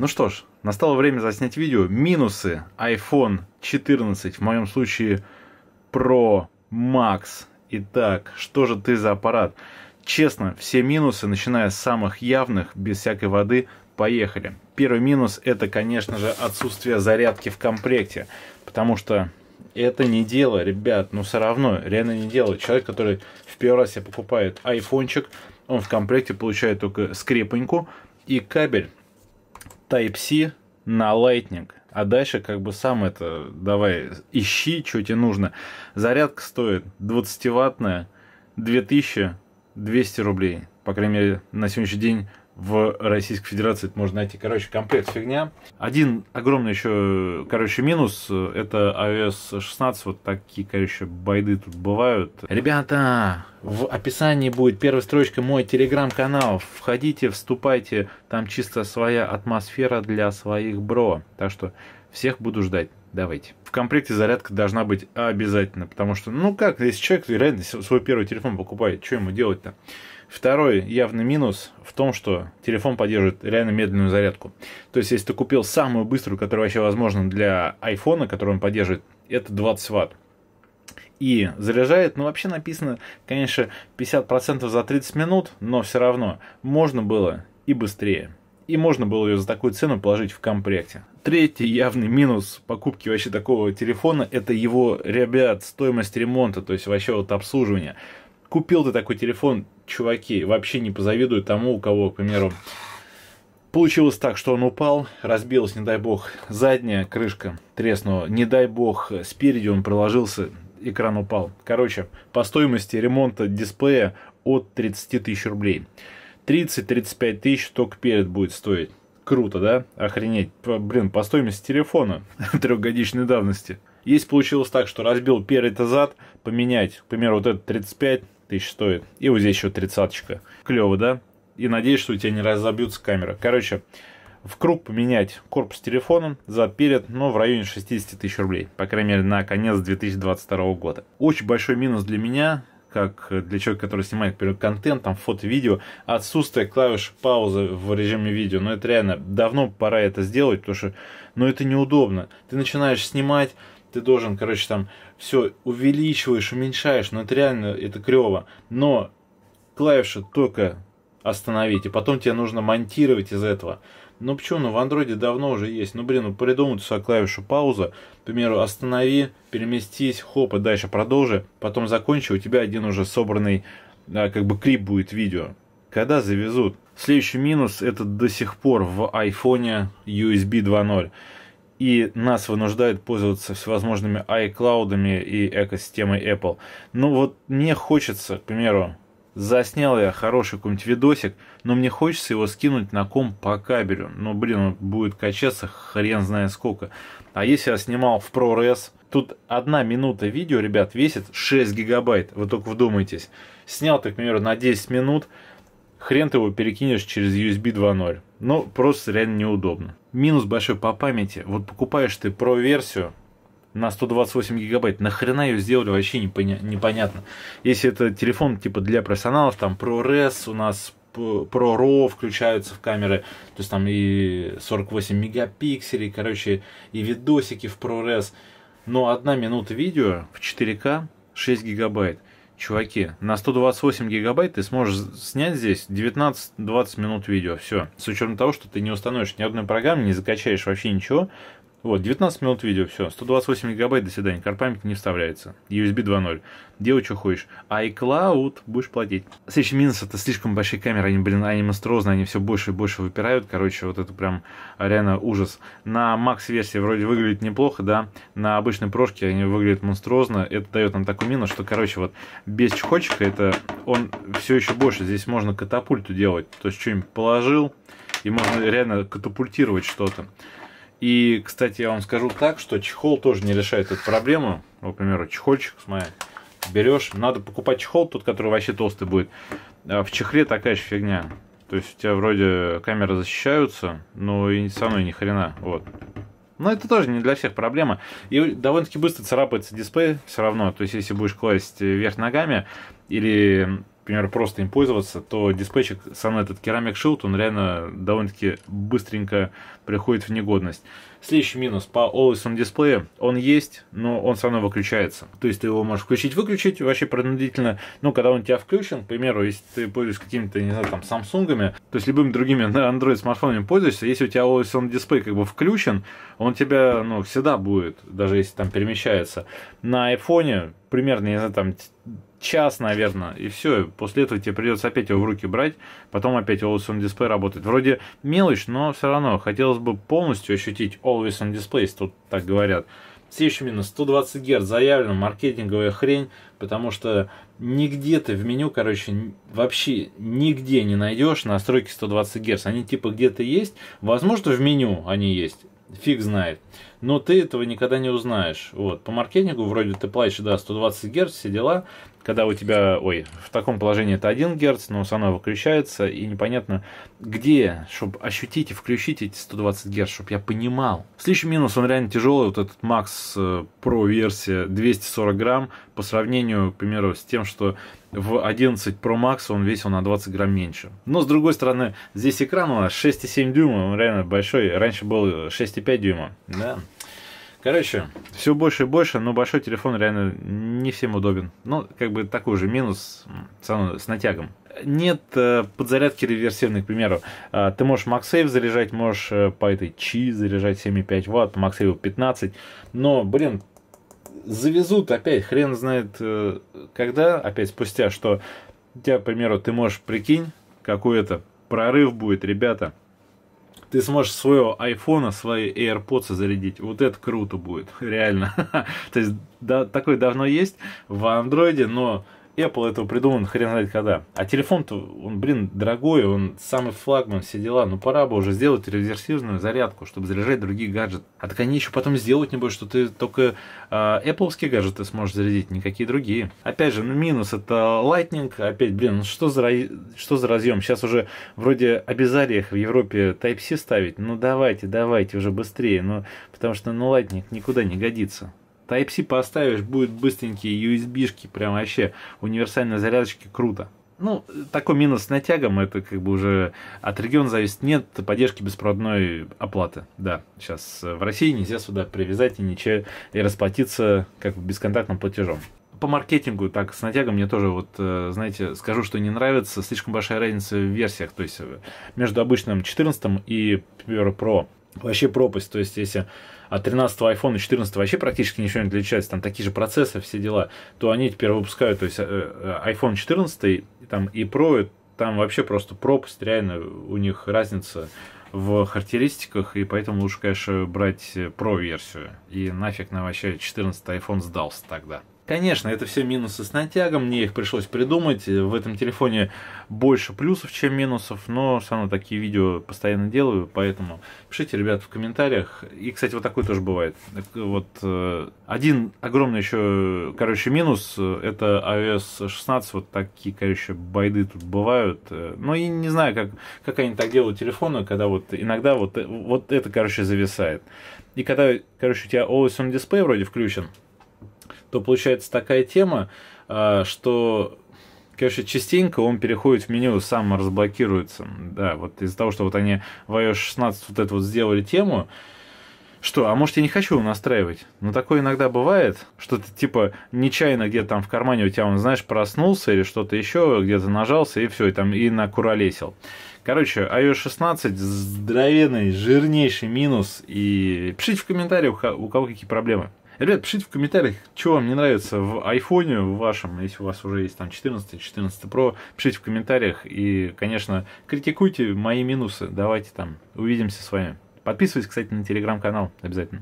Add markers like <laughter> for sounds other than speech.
Ну что ж, настало время заснять видео. Минусы iPhone 14, в моем случае Pro Max. Итак, что же ты за аппарат? Честно, все минусы, начиная с самых явных, без всякой воды, поехали. Первый минус это, конечно же, отсутствие зарядки в комплекте. Потому что это не дело, ребят, Но ну все равно, реально не дело. Человек, который в первый раз себе покупает айфончик, он в комплекте получает только скрепоньку и кабель. Type-C на Lightning. А дальше как бы сам это давай ищи, что тебе нужно. Зарядка стоит 20-ваттная 2200 рублей. По крайней мере, на сегодняшний день в Российской Федерации это можно найти. Короче, комплект фигня. Один огромный еще, короче, минус, э, это iOS 16, вот такие, короче, байды тут бывают. Ребята, в описании будет первая строчка мой телеграм-канал. Входите, вступайте, там чисто своя атмосфера для своих бро. Так что всех буду ждать. Давайте. В комплекте зарядка должна быть обязательно, потому что, ну как, если человек реально свой первый телефон покупает, что ему делать-то? Второй явный минус в том, что телефон поддерживает реально медленную зарядку. То есть, если ты купил самую быструю, которая вообще возможна для айфона, которую он поддерживает, это 20 ватт. И заряжает, ну вообще написано, конечно, 50% за 30 минут, но все равно можно было и быстрее и можно было ее за такую цену положить в комплекте. Третий явный минус покупки вообще такого телефона – это его, ребят, стоимость ремонта, то есть вообще вот обслуживания. Купил ты такой телефон, чуваки, вообще не позавидую тому, у кого, к примеру, Получилось так, что он упал, разбилась, не дай бог, задняя крышка треснула, не дай бог, спереди он проложился, экран упал. Короче, по стоимости ремонта дисплея от 30 тысяч рублей. 30-35 тысяч только перед будет стоить. Круто, да? Охренеть. Блин, по стоимости телефона <laughs> трехгодичной давности. Если получилось так, что разбил перед и зад, поменять, к примеру, вот этот 35 тысяч стоит, и вот здесь еще тридцаточка. Клево, да? И надеюсь, что у тебя не разобьются камера. Короче, в круг поменять корпус телефона за перед, но в районе 60 тысяч рублей, по крайней мере, на конец 2022 года. Очень большой минус для меня как э, для человека, который снимает, например, контент, там, фото, видео, отсутствие клавиш паузы в режиме видео. Но ну, это реально, давно пора это сделать, потому что, ну, это неудобно. Ты начинаешь снимать, ты должен, короче, там, все увеличиваешь, уменьшаешь, но ну, это реально, это клево. Но клавиши только остановить, и потом тебе нужно монтировать из этого. Ну почему? Ну в андроиде давно уже есть. Ну блин, ну придумают сюда клавишу пауза. К примеру, останови, переместись, хоп, и дальше продолжи. Потом закончи, у тебя один уже собранный а, как бы клип будет видео. Когда завезут? Следующий минус это до сих пор в айфоне USB 2.0. И нас вынуждают пользоваться всевозможными iCloud и экосистемой Apple. Ну вот мне хочется, к примеру, Заснял я хороший какой-нибудь видосик, но мне хочется его скинуть на ком по кабелю. Но ну, блин, он будет качаться хрен знает сколько. А если я снимал в ProRes, тут одна минута видео, ребят, весит 6 гигабайт. Вы только вдумайтесь. Снял ты, к примеру, на 10 минут, хрен ты его перекинешь через USB 2.0. Ну, просто реально неудобно. Минус большой по памяти. Вот покупаешь ты Pro-версию, на 128 гигабайт. Нахрена ее сделали, вообще непоня- непонятно. Если это телефон типа для профессионалов, там ProRes у нас Pro RAW включаются в камеры, то есть там и 48 мегапикселей, короче, и видосики в ProRes. Но одна минута видео в 4К 6 гигабайт. Чуваки, на 128 гигабайт ты сможешь снять здесь 19-20 минут видео. Все. С учетом того, что ты не установишь ни одной программы, не закачаешь вообще ничего, вот, 19 минут видео, все. 128 гигабайт, до свидания. кар памяти не вставляется. USB 2.0. Делай, что хочешь. А iCloud будешь платить. Следующий минус, это слишком большие камеры. Они, блин, они монструозные, они все больше и больше выпирают. Короче, вот это прям реально ужас. На Max-версии вроде выглядит неплохо, да. На обычной прошке они выглядят монструозно. Это дает нам такой минус, что, короче, вот без чехольчика это он все еще больше. Здесь можно катапульту делать. То есть что-нибудь положил, и можно реально катапультировать что-то. И, кстати, я вам скажу так, что чехол тоже не решает эту проблему. Вот, к примеру, чехольчик с моей берешь. Надо покупать чехол, тот, который вообще толстый будет. А в чехле такая же фигня. То есть у тебя вроде камеры защищаются, но и со мной ни хрена. Вот. Но это тоже не для всех проблема. И довольно-таки быстро царапается дисплей все равно. То есть, если будешь класть э, вверх ногами или примеру, просто им пользоваться, то диспетчер сам этот керамик Shield, он реально довольно-таки быстренько приходит в негодность. Следующий минус по Always On Display. Он есть, но он все равно выключается. То есть ты его можешь включить-выключить вообще принудительно. Но когда он у тебя включен, к примеру, если ты пользуешься какими-то, не знаю, там, Samsung, то есть любыми другими <laughs> Android смартфонами пользуешься, если у тебя Always On Display как бы включен, он тебя, ну, всегда будет, даже если там перемещается. На iPhone примерно, не знаю, там, час, наверное, и все. После этого тебе придется опять его в руки брать, потом опять Always On Display работает. Вроде мелочь, но все равно хотелось бы полностью ощутить always on displays, тут так говорят. Все еще минус 120 Гц заявлено, маркетинговая хрень, потому что нигде ты в меню, короче, вообще нигде не найдешь настройки 120 Гц. Они типа где-то есть, возможно в меню они есть, фиг знает но ты этого никогда не узнаешь. Вот, по маркетингу вроде ты плачешь, да, 120 Гц, все дела, когда у тебя, ой, в таком положении это 1 Гц, но все равно выключается, и непонятно где, чтобы ощутить и включить эти 120 Гц, чтобы я понимал. Следующий минус, он реально тяжелый, вот этот Max э, Pro версия 240 грамм, по сравнению, к примеру, с тем, что в 11 Pro Max он весил на 20 грамм меньше. Но с другой стороны, здесь экран у нас 6,7 дюйма, он реально большой, раньше был 6,5 дюйма, да, Короче, все больше и больше, но большой телефон реально не всем удобен. Ну, как бы такой же минус с натягом. Нет э, подзарядки реверсивной, к примеру. А, ты можешь MagSafe заряжать, можешь э, по этой Чи заряжать 7,5 Вт, по MagSafe 15. Но, блин, завезут опять, хрен знает э, когда, опять спустя, что у тебя, к примеру, ты можешь, прикинь, какой это прорыв будет, ребята – ты сможешь своего айфона, свои AirPods зарядить. Вот это круто будет, <laughs> реально. То есть да, такой давно есть в андроиде, но Apple этого придуман хрен знает когда. А телефон-то, он, блин, дорогой, он самый флагман, все дела. Ну, пора бы уже сделать реверсивную зарядку, чтобы заряжать другие гаджеты. А так они еще потом сделать не будут, что ты только э, а, Apple гаджеты сможешь зарядить, никакие другие. Опять же, ну, минус это Lightning. Опять, блин, ну что за, что за разъем? Сейчас уже вроде обязали их в Европе Type-C ставить. Ну, давайте, давайте уже быстрее. Ну, потому что, ну, Lightning никуда не годится. Type-C поставишь, будет быстренькие USB-шки, прям вообще универсальные зарядочки, круто. Ну, такой минус с натягом, это как бы уже от региона зависит. Нет поддержки беспроводной оплаты. Да, сейчас э, в России нельзя сюда привязать и ничего, и расплатиться как бы бесконтактным платежом по маркетингу, так, с натягом мне тоже, вот, э, знаете, скажу, что не нравится, слишком большая разница в версиях, то есть э, между обычным 14 и Pro. Вообще пропасть, то есть если от 13 iPhone и 14 вообще практически ничего не отличается, там такие же процессы, все дела, то они теперь выпускают, то есть э, э, iPhone 14 там, и Pro, там вообще просто пропасть, реально у них разница в характеристиках, и поэтому лучше, конечно, брать Pro-версию. И нафиг на вообще 14 iPhone сдался тогда. Конечно, это все минусы с натягом, мне их пришлось придумать. В этом телефоне больше плюсов, чем минусов, но все равно такие видео постоянно делаю, поэтому пишите, ребят, в комментариях. И, кстати, вот такой тоже бывает. Вот э, один огромный еще, короче, минус, э, это iOS 16, вот такие, короче, байды тут бывают. Э, но я не знаю, как, как они так делают телефоны, когда вот иногда вот, вот это, короче, зависает. И когда, короче, у тебя always on display вроде включен, то получается такая тема, а, что конечно, частенько он переходит в меню, сам разблокируется. Да, вот из-за того, что вот они в iOS 16 вот это вот сделали тему, что, а может я не хочу его настраивать? Но такое иногда бывает, что ты типа нечаянно где-то там в кармане у тебя он, знаешь, проснулся или что-то еще, где-то нажался и все, и там и накуролесил. Короче, iOS 16 здоровенный, жирнейший минус. И пишите в комментариях, у кого какие проблемы. Ребят, пишите в комментариях, что вам не нравится в айфоне в вашем, если у вас уже есть там 14, 14 Pro, пишите в комментариях и, конечно, критикуйте мои минусы. Давайте там увидимся с вами. Подписывайтесь, кстати, на телеграм-канал обязательно.